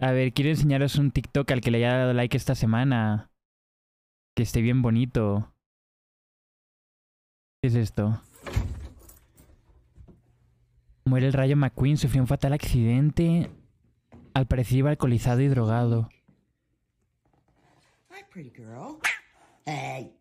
A ver, quiero enseñaros un TikTok al que le haya dado like esta semana. Que esté bien bonito. ¿Qué es esto? Muere el rayo McQueen, sufrió un fatal accidente. Al parecer iba alcoholizado y drogado. Hi, pretty girl. Hey.